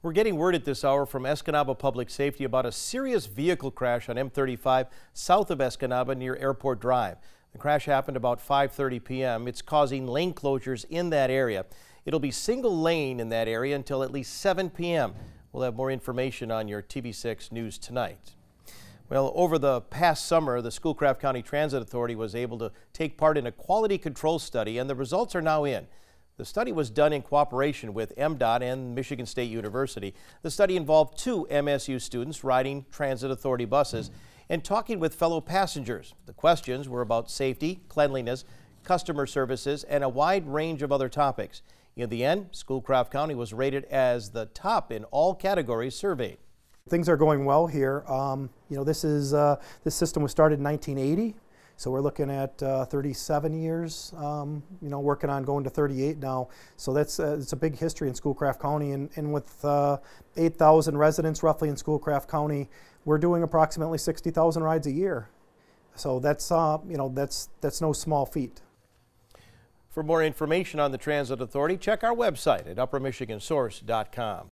We're getting word at this hour from Escanaba Public Safety about a serious vehicle crash on M35 south of Escanaba near Airport Drive. The crash happened about 5.30 p.m. It's causing lane closures in that area. It'll be single lane in that area until at least 7 p.m. We'll have more information on your TV6 News tonight. Well, over the past summer, the Schoolcraft County Transit Authority was able to take part in a quality control study, and the results are now in. The study was done in cooperation with MDOT and Michigan State University. The study involved two MSU students riding Transit Authority buses and talking with fellow passengers. The questions were about safety, cleanliness, customer services, and a wide range of other topics. In the end, Schoolcraft County was rated as the top in all categories surveyed. Things are going well here. Um, you know, this is uh, this system was started in 1980. So we're looking at uh, 37 years, um, you know, working on going to 38 now. So that's uh, it's a big history in Schoolcraft County, and, and with uh, 8,000 residents roughly in Schoolcraft County, we're doing approximately 60,000 rides a year. So that's uh, you know that's that's no small feat. For more information on the Transit Authority, check our website at uppermichigansource.com.